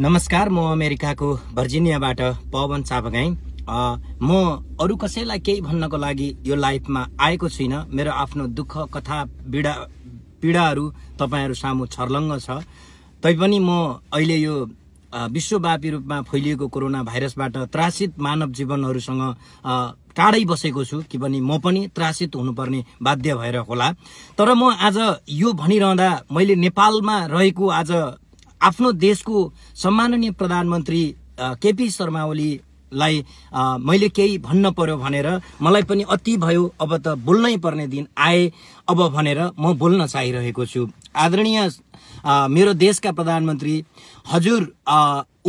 नमस्कार म अमेरिकाको भर्जिनियाबाट पवन चापगाई म अरू कसैलाई केही भन्नको लागि यो लाइफमा आएको छुइनँ मेरो आफ्नो दुःख कथा पीडा पीडाहरू तपाईँहरू सामु छर्लङ्ग छ तैपनि म अहिले यो विश्वव्यापी रूपमा फैलिएको कोरोना भाइरसबाट त्रासित मानव जीवनहरूसँग टाढै बसेको छु कि किनभने म पनि त्रासित हुनुपर्ने बाध्य भएर होला तर म आज यो भनिरहँदा मैले नेपालमा रहेको आज आफ्नो देशको सम्माननीय प्रधानमन्त्री केपी शर्मा ओलीलाई मैले केही भन्न पर्यो भनेर मलाई पनि अति भयो अब त बोल्नै पर्ने दिन आए अब भनेर म बोल्न चाहिरहेको छु आदरणीय मेरो देशका प्रधानमन्त्री हजुर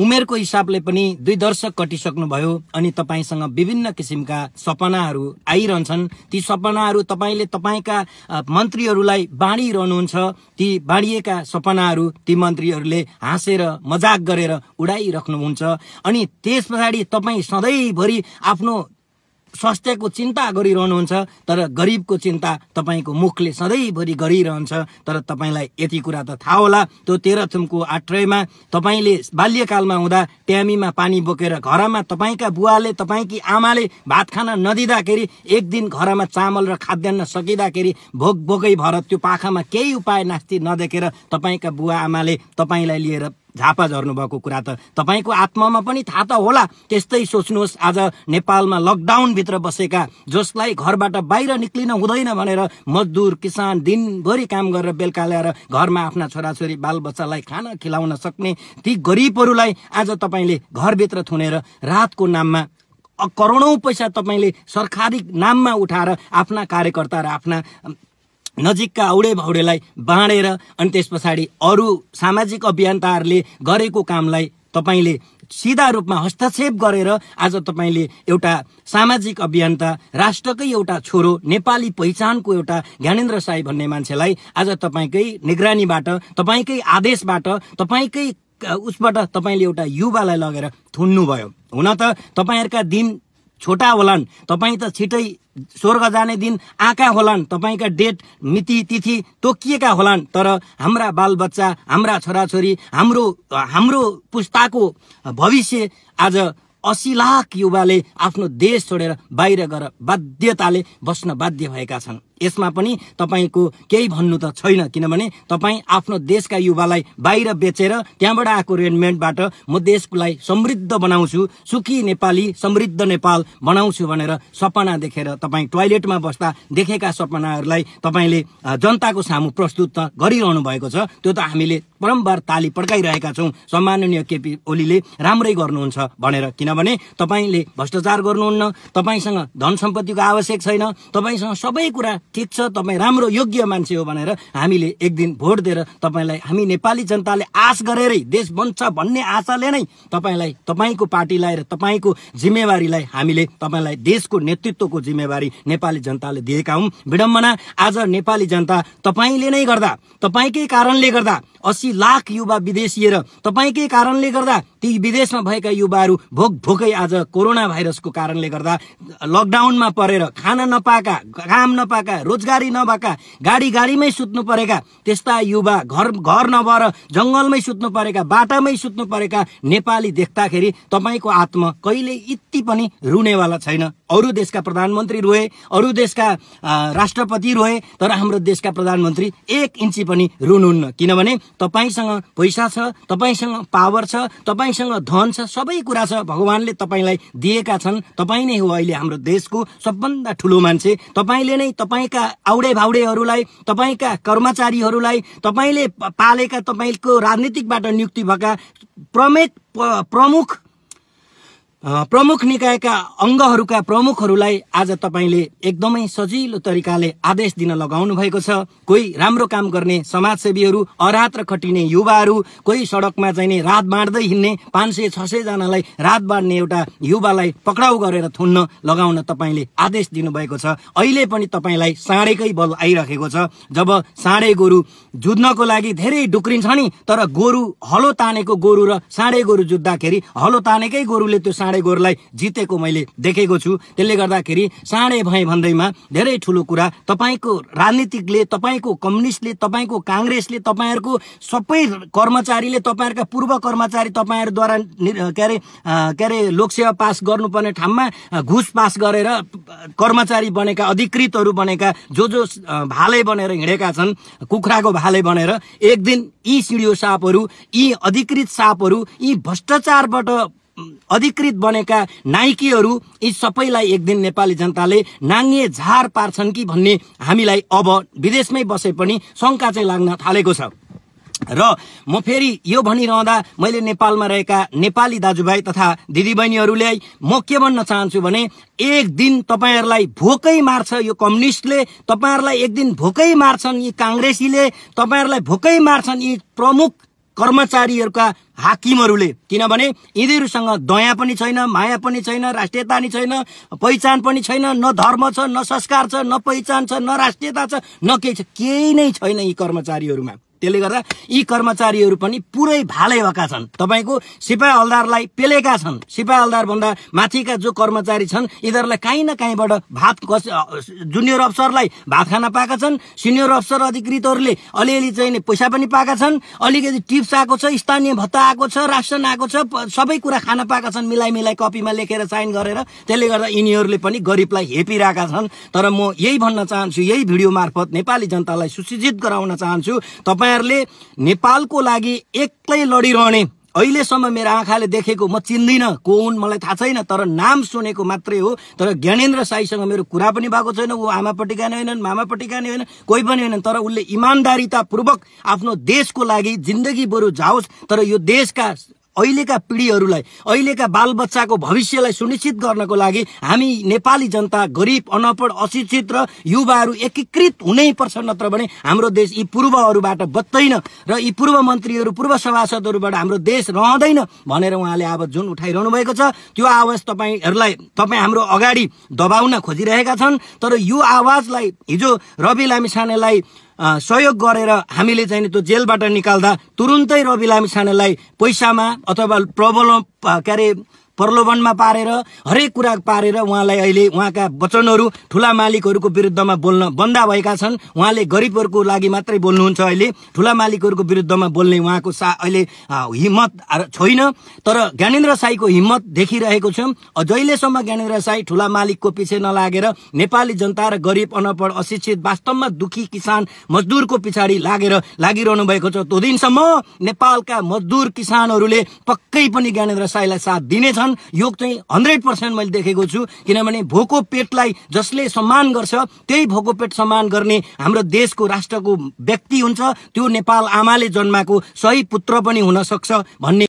उमेरको हिसाबले पनि दुई दर्शक कटिसक्नुभयो अनि तपाईँसँग विभिन्न किसिमका सपनाहरू आइरहन्छन् ती सपनाहरू तपाईँले तपाईँका मन्त्रीहरूलाई बाँडिरहनुहुन्छ ती बाँडिएका सपनाहरू ती मन्त्रीहरूले हाँसेर मजाक गरेर उडाइराख्नुहुन्छ अनि त्यस पछाडि तपाईँ सधैँभरि आफ्नो स्वास्थ्यको चिन्ता गरिरहनुहुन्छ तर गरिबको चिन्ता तपाईँको मुखले सधैँभरि गरिरहन्छ तर तपाईँलाई यति कुरा त थाहा होला त्यो तेह्रथुमको आश्रयमा तपाईँले बाल्यकालमा हुँदा ट्यामीमा पानी बोकेर घरमा तपाईँका बुवाले तपाईँकी आमाले भात खान नदिँदाखेरि एक दिन घरमा चामल र खाद्यान्न सकिँदाखेरि भोक भोकै भर त्यो पाखामा केही उपाय नास्ति नदेखेर तपाईँका बुवा आमाले तपाईँलाई लिएर झापा झर्नुभएको कुरा त तपाईँको आत्मामा पनि थाहा त होला त्यस्तै सोच्नुहोस् आज नेपालमा लकडाउनभित्र बसेका जसलाई घरबाट बाहिर निक्लिन हुँदैन भनेर मजदुर किसान दिनभरि काम गरेर बेलुका ल्याएर घरमा आफ्ना छोराछोरी बालबच्चालाई खाना खिलाउन सक्ने ती गरिबहरूलाई आज तपाईँले घरभित्र थुनेर रातको नाममा करोडौँ पैसा तपाईँले सरकारी नाममा उठाएर आफ्ना कार्यकर्ता र आफ्ना नजिकका औडे भौडेलाई बाँडेर अनि त्यस पछाडि अरू सामाजिक अभियन्ताहरूले गरेको कामलाई तपाईँले सिधा रूपमा हस्तक्षेप गरेर आज तपाईँले एउटा सामाजिक अभियन्ता राष्ट्रकै एउटा छोरो नेपाली पहिचानको एउटा ज्ञानेन्द्र साई भन्ने मान्छेलाई आज तपाईँकै निगरानीबाट तपाईँकै आदेशबाट तपाईँकै उसबाट तपाईँले एउटा युवालाई लगेर थुन्नुभयो हुन त तपाईँहरूका दिन छोटा होलान् तपाईँ त छिटै स्वर्ग जाने दिन आका होलान् तपाईँका डेट मिति तिथि तोकिएका होलान् तर हाम्रा बालबच्चा हाम्रा छोराछोरी हाम्रो हाम्रो पुस्ताको भविष्य आज असी लाख युवाले आफ्नो देश छोडेर बाहिर गएर बाध्यताले बस्न बाध्य भएका छन् यसमा पनि तपाईँको केही भन्नु त छैन किनभने तपाईँ आफ्नो देशका युवालाई बाहिर बेचेर त्यहाँबाट आएको रेडमेन्टबाट म देशलाई समृद्ध बनाउँछु सुखी नेपाली समृद्ध नेपाल बनाउँछु भनेर सपना देखेर तपाईँ टोयलेटमा बस्दा देखेका सपनाहरूलाई तपाईँले जनताको सामु प्रस्तुत त गरिरहनु भएको छ त्यो त हामीले बारम्बार ताली पड्काइरहेका छौँ सम्माननीय केपी ओलीले राम्रै गर्नुहुन्छ भनेर किनभने तपाईँले भ्रष्टाचार गर्नुहुन्न तपाईँसँग धन सम्पत्तिको आवश्यक छैन तपाईँसँग सबै कुरा ठिक छ तपाईँ राम्रो योग्य मान्छे हो भनेर हामीले एक दिन भोट दिएर तपाईँलाई हामी नेपाली जनताले आश गरेरै देश बन्छ भन्ने आशाले नै तपाईँलाई तपाईँको पार्टीलाई र तपाईँको जिम्मेवारीलाई हामीले तपाईँलाई देशको नेतृत्वको जिम्मेवारी नेपाली जनताले दिएका हौँ विडम्बना आज नेपाली जनता तपाईँले नै गर्दा तपाईँकै कारणले गर्दा अस्सी लाख युवा विदेशिएर तपाईँकै कारणले गर्दा ती विदेशमा भएका युवाहरू भोक भोकै आज कोरोना भाइरसको कारणले गर्दा लकडाउनमा परेर खान नपाएका काम नपाएका रोजगारी नभएका गाडी गाडीमै सुत्नु परेका त्यस्ता युवा घर घर नभएर जङ्गलमै सुत्नु परेका बाटामै सुत्नु परेका नेपाली देख्दाखेरि तपाईँको आत्मा कहिले यति पनि रुनेवाला छैन अरू देशका प्रधानमन्त्री रोए अरू देशका राष्ट्रपति रोए तर हाम्रो देशका प्रधानमन्त्री एक इन्ची पनि रुनुहुन्न किनभने तपाईँसँग पैसा छ तपाईँसँग पावर छ तपाईँसँग धन छ सबै कुरा छ भगवान्ले तपाईँलाई दिएका छन् तपाईँ नै हो अहिले हाम्रो देशको सबभन्दा ठुलो मान्छे तपाईँले नै तपाईँका आउडे भाउडेहरूलाई तपाईँका कर्मचारीहरूलाई तपाईँले पालेका तपाईँको राजनीतिकबाट नियुक्ति भएका प्रमेक प्रमुख प्रमुख निकायका अङ्गहरूका प्रमुखहरूलाई आज तपाईँले एकदमै सजिलो तरिकाले आदेश दिन लगाउनु भएको छ कोही राम्रो काम गर्ने समाजसेवीहरू अरात र खटिने युवाहरू कोही सडकमा चाहिने रात बाँड्दै हिँड्ने पाँच सय छ सयजनालाई रात बाँड्ने एउटा युवालाई पक्राउ गरेर थुन्न लगाउन तपाईँले आदेश दिनुभएको छ अहिले पनि तपाईँलाई साँढेकै बल आइरहेको छ जब साँडे गोरु जुझ्नको लागि धेरै डुक्रिन्छ नि तर गोरु हलो तानेको गोरु र साँडे गोरु जुझ्दाखेरि हलो तानेकै गोरुले त्यो साँडे गोरुलाई जितेको मैले देखेको छु त्यसले गर्दाखेरि साँडे भएँ भन्दैमा धेरै ठुलो कुरा तपाईँको राजनीतिकले तपाईँको कम्युनिस्टले तपाईँको काङ्ग्रेसले तपाईँहरूको सबै कर्मचारीले तपाईँहरूका पूर्व कर्मचारी तपाईँहरूद्वारा के अरे के अरे लोकसेवा पास गर्नुपर्ने ठाउँमा घुस पास गरेर कर्मचारी बनेका अधिकृतहरू बनेका जो जो भाले बनेर हिँडेका छन् कुखुराको भाले बनेर एक दिन यी सिडियो सापहरू यी अधिकृत सापहरू यी भ्रष्टाचारबाट अधिकृत बनेका नाइकेहरू यी सबैलाई एक दिन नेपाली जनताले नाङ्गे झार पार्छन् कि भन्ने हामीलाई अब विदेशमै बसे पनि शङ्का चाहिँ लाग्न थालेको छ र म फेरि यो भनिरहँदा मैले नेपालमा रहेका नेपाली दाजुभाइ तथा दिदीबहिनीहरूलाई म के भन्न चाहन्छु भने एक दिन तपाईँहरूलाई भोकै मार्छ यो कम्युनिस्टले तपाईँहरूलाई एक दिन भोकै मार्छन् यी काङ्ग्रेसीले तपाईँहरूलाई भोकै मार्छन् यी प्रमुख कर्मचारीहरूका हाकिमहरूले किनभने यिनीहरूसँग दया पनि छैन माया पनि छैन राष्ट्रियता नि छैन पहिचान पनि छैन न धर्म छ न संस्कार छ न पहिचान छ न राष्ट्रियता छ न केही छ केही नै छैन यी कर्मचारीहरूमा त्यसले गर्दा यी कर्मचारीहरू पनि पुरै भएका छन् तपाईँको सिपाही हलदारलाई पेलेका छन् सिपाही हलदार भन्दा माथिका जो कर्मचारी छन् यिनीहरूलाई काहीँ न काहीँबाट भात कस जुनियर अफसरलाई भात खान पाएका छन् सिनियर अफसर अधिकृतहरूले अलिअलि चाहिँ पैसा पनि पाएका छन् अलिकति टिप्स आएको छ स्थानीय भत्ता आएको छ राशन आएको छ सबै कुरा खान पाएका छन् मिलाइ मिलाइ कपीमा लेखेर साइन गरेर त्यसले गर्दा यिनीहरूले पनि गरिबलाई हेपिरहेका छन् तर म यही भन्न चाहन्छु यही भिडियो मार्फत नेपाली जनतालाई सुसूचित गराउन चाहन्छु तपाईँ तपाईँहरूले नेपालको लागि एक्लै लडिरहने अहिलेसम्म मेरो आँखाले देखेको म चिन्दिनँ को हुन् मलाई थाहा छैन तर नाम सुनेको मात्रै हो तर ज्ञानेन्द्र साईसँग मेरो कुरा पनि भएको छैन ऊ आमापट्टिका नै होइनन् मामापट्टिका नै होइनन् कोही पनि होइनन् तर उसले इमान्दारितापूर्वक आफ्नो देशको लागि जिन्दगी बरु जाओस् तर यो देशका अहिलेका पिँढीहरूलाई अहिलेका बालबच्चाको भविष्यलाई सुनिश्चित गर्नको लागि हामी नेपाली जनता गरिब अनपढ अशिक्षित र युवाहरू एकीकृत हुनै पर्छ नत्र भने हाम्रो देश यी पूर्वहरूबाट बच्दैन र यी पूर्व मन्त्रीहरू पूर्व सभासदहरूबाट हाम्रो देश रहँदैन भनेर उहाँले आवाज जुन उठाइरहनु भएको छ त्यो आवाज तपाईँहरूलाई तपाईँ हाम्रो अगाडि दबाउन खोजिरहेका छन् तर यो आवाजलाई हिजो रवि लामिसानेलाई सहयोग गरेर हामीले चाहिँ त्यो जेलबाट निकाल्दा तुरुन्तै रवि लामिछानेलाई पैसामा अथवा प्रबल के अरे प्रलोभनमा पारेर हरेक कुरा पारेर उहाँलाई अहिले उहाँका वचनहरू ठुला मालिकहरूको विरुद्धमा बोल्न बन्दा भएका छन् उहाँले गरिबहरूको लागि मात्रै बोल्नुहुन्छ अहिले ठुला मालिकहरूको विरुद्धमा बोल्ने उहाँको सा अहिले हिम्मत छैन तर ज्ञानेन्द्र साईको हिम्मत देखिरहेको छौँ जहिलेसम्म ज्ञानेन्द्र साई ठुला मालिकको पछि नलागेर नेपाली जनता र गरिब अनपढ अशिक्षित वास्तवमा दुखी किसान मजदुरको पछाडि लागेर लागिरहनु भएको छ त्यो दिनसम्म नेपालका मजदुर किसानहरूले पक्कै पनि ज्ञानेन्द्र साईलाई साथ दिनेछ छन् योग चाहिँ हन्ड्रेड पर्सेन्ट मैले देखेको छु किनभने भोको पेटलाई जसले सम्मान गर्छ त्यही भोको पेट सम्मान गर्ने हाम्रो देशको राष्ट्रको व्यक्ति हुन्छ त्यो नेपाल आमाले जन्माएको सही पुत्र पनि हुनसक्छ भन्ने